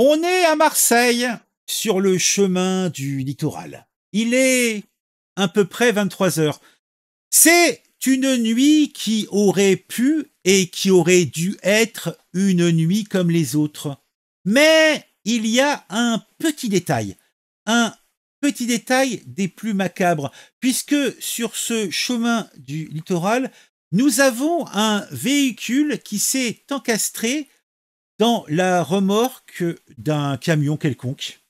On est à Marseille, sur le chemin du littoral. Il est à peu près 23 heures. C'est une nuit qui aurait pu et qui aurait dû être une nuit comme les autres. Mais il y a un petit détail, un petit détail des plus macabres, puisque sur ce chemin du littoral, nous avons un véhicule qui s'est encastré dans la remorque d'un camion quelconque.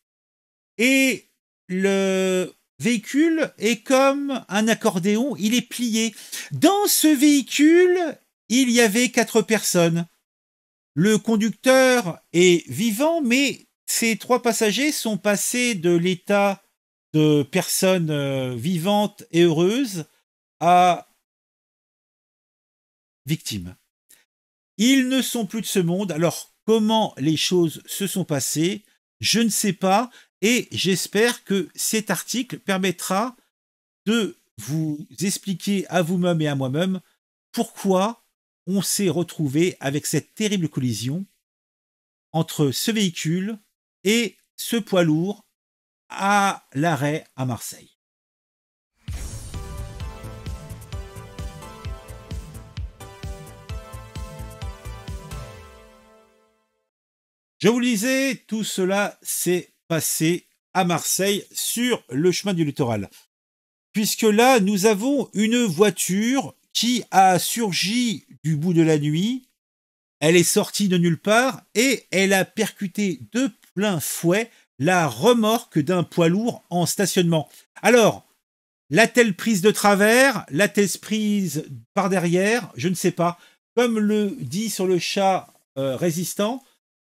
Et le véhicule est comme un accordéon, il est plié. Dans ce véhicule, il y avait quatre personnes. Le conducteur est vivant, mais ces trois passagers sont passés de l'état de personnes euh, vivantes et heureuses à victimes. Ils ne sont plus de ce monde, alors comment les choses se sont passées, je ne sais pas, et j'espère que cet article permettra de vous expliquer à vous-même et à moi-même pourquoi on s'est retrouvé avec cette terrible collision entre ce véhicule et ce poids lourd à l'arrêt à Marseille. Je vous le disais, tout cela s'est passé à Marseille sur le chemin du littoral. Puisque là, nous avons une voiture qui a surgi du bout de la nuit, elle est sortie de nulle part et elle a percuté de plein fouet la remorque d'un poids lourd en stationnement. Alors, la telle prise de travers la t prise par derrière Je ne sais pas. Comme le dit sur le chat euh, résistant,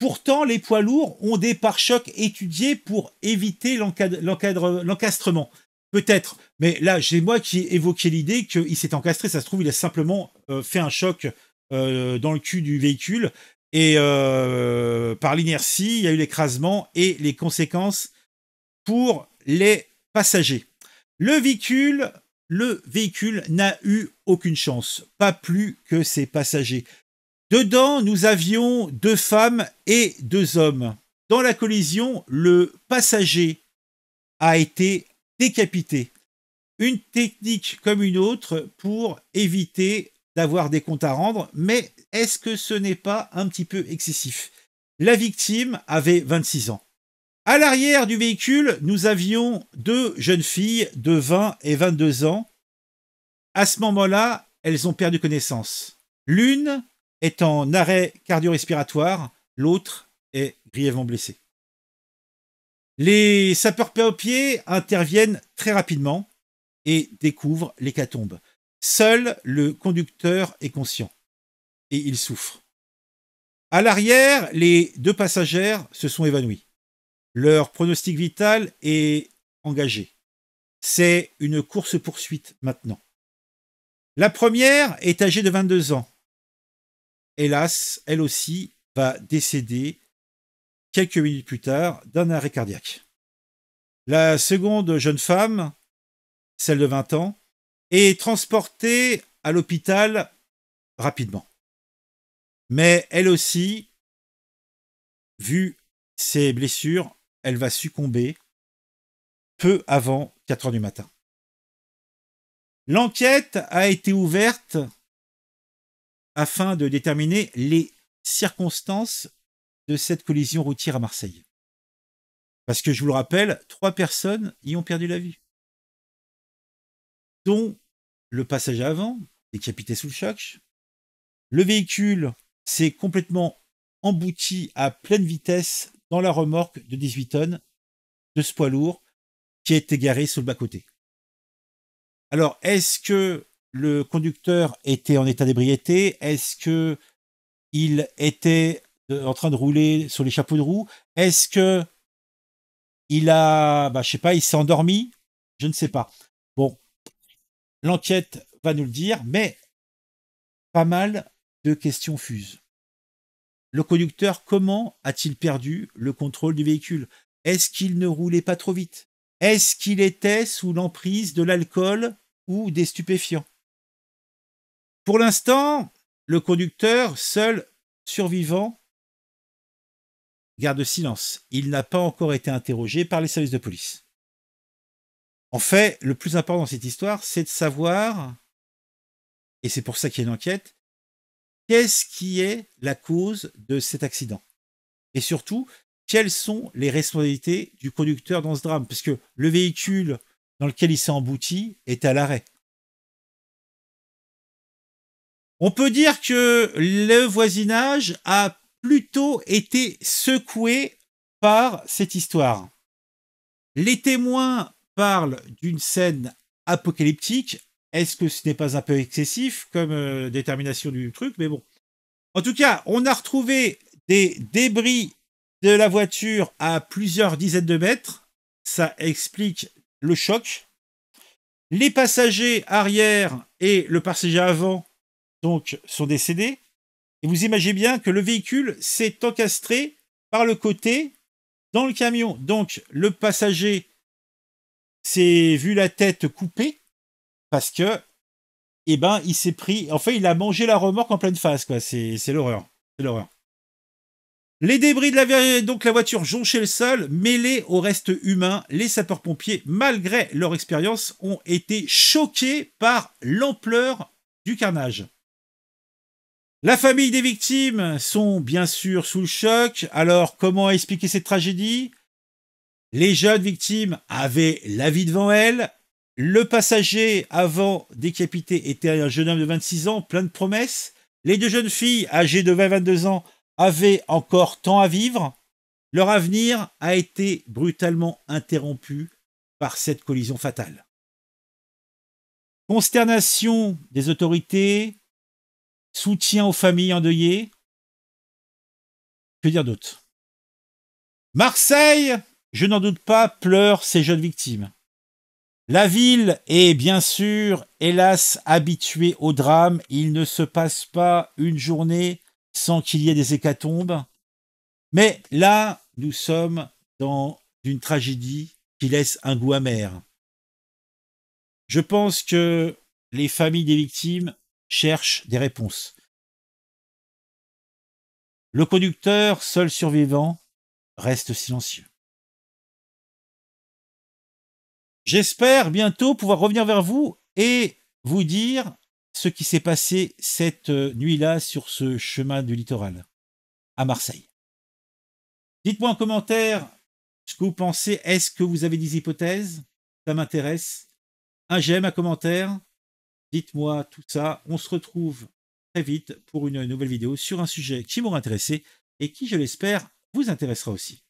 Pourtant, les poids lourds ont des pare-chocs étudiés pour éviter l'encastrement. Peut-être, mais là, j'ai moi qui ai évoqué l'idée qu'il s'est encastré. Ça se trouve, il a simplement euh, fait un choc euh, dans le cul du véhicule. Et euh, par l'inertie, il y a eu l'écrasement et les conséquences pour les passagers. Le véhicule, le véhicule n'a eu aucune chance, pas plus que ses passagers. Dedans, nous avions deux femmes et deux hommes. Dans la collision, le passager a été décapité. Une technique comme une autre pour éviter d'avoir des comptes à rendre, mais est-ce que ce n'est pas un petit peu excessif La victime avait 26 ans. À l'arrière du véhicule, nous avions deux jeunes filles de 20 et 22 ans. À ce moment-là, elles ont perdu connaissance. L'une est en arrêt cardio-respiratoire, l'autre est grièvement blessé. Les sapeurs-pompiers interviennent très rapidement et découvrent l'hécatombe. Seul le conducteur est conscient et il souffre. À l'arrière, les deux passagères se sont évanouies. Leur pronostic vital est engagé. C'est une course-poursuite maintenant. La première est âgée de 22 ans hélas, elle aussi va décéder quelques minutes plus tard d'un arrêt cardiaque. La seconde jeune femme, celle de 20 ans, est transportée à l'hôpital rapidement. Mais elle aussi, vu ses blessures, elle va succomber peu avant 4 heures du matin. L'enquête a été ouverte afin de déterminer les circonstances de cette collision routière à Marseille. Parce que je vous le rappelle, trois personnes y ont perdu la vie, dont le passager avant, décapité sous le choc, le véhicule s'est complètement embouti à pleine vitesse dans la remorque de 18 tonnes de ce poids lourd qui été garé sur le bas-côté. Alors, est-ce que le conducteur était en état d'ébriété Est-ce que il était en train de rouler sur les chapeaux de roue Est-ce que il a, bah, je sais pas, il s'est endormi Je ne sais pas. Bon, l'enquête va nous le dire, mais pas mal de questions fusent. Le conducteur, comment a-t-il perdu le contrôle du véhicule Est-ce qu'il ne roulait pas trop vite Est-ce qu'il était sous l'emprise de l'alcool ou des stupéfiants pour l'instant, le conducteur, seul survivant, garde silence. Il n'a pas encore été interrogé par les services de police. En fait, le plus important dans cette histoire, c'est de savoir, et c'est pour ça qu'il y a une enquête, qu'est-ce qui est la cause de cet accident Et surtout, quelles sont les responsabilités du conducteur dans ce drame Parce que le véhicule dans lequel il s'est embouti est à l'arrêt. On peut dire que le voisinage a plutôt été secoué par cette histoire. Les témoins parlent d'une scène apocalyptique. Est-ce que ce n'est pas un peu excessif comme euh, détermination du truc Mais bon. En tout cas, on a retrouvé des débris de la voiture à plusieurs dizaines de mètres. Ça explique le choc. Les passagers arrière et le passager avant donc sont décédés. Et vous imaginez bien que le véhicule s'est encastré par le côté dans le camion. Donc le passager s'est vu la tête coupée parce que eh ben il s'est pris enfin il a mangé la remorque en pleine face quoi c'est l'horreur c'est l'horreur les débris de la, donc la voiture jonchaient le sol, mêlés au reste humain. Les sapeurs-pompiers, malgré leur expérience, ont été choqués par l'ampleur du carnage. La famille des victimes sont bien sûr sous le choc. Alors, comment expliquer cette tragédie Les jeunes victimes avaient la vie devant elles. Le passager avant décapité était un jeune homme de 26 ans, plein de promesses. Les deux jeunes filles, âgées de 20-22 ans, avaient encore tant à vivre. Leur avenir a été brutalement interrompu par cette collision fatale. Consternation des autorités, soutien aux familles endeuillées. Que dire d'autre Marseille, je n'en doute pas, pleure ses jeunes victimes. La ville est bien sûr, hélas, habituée au drame. Il ne se passe pas une journée sans qu'il y ait des hécatombes. Mais là, nous sommes dans une tragédie qui laisse un goût amer. Je pense que les familles des victimes cherche des réponses. Le conducteur, seul survivant, reste silencieux. J'espère bientôt pouvoir revenir vers vous et vous dire ce qui s'est passé cette euh, nuit-là sur ce chemin du littoral à Marseille. Dites-moi en commentaire ce que vous pensez. Est-ce que vous avez des hypothèses Ça m'intéresse. Un j'aime, un commentaire. Dites-moi tout ça. On se retrouve très vite pour une nouvelle vidéo sur un sujet qui m'aura intéressé et qui, je l'espère, vous intéressera aussi.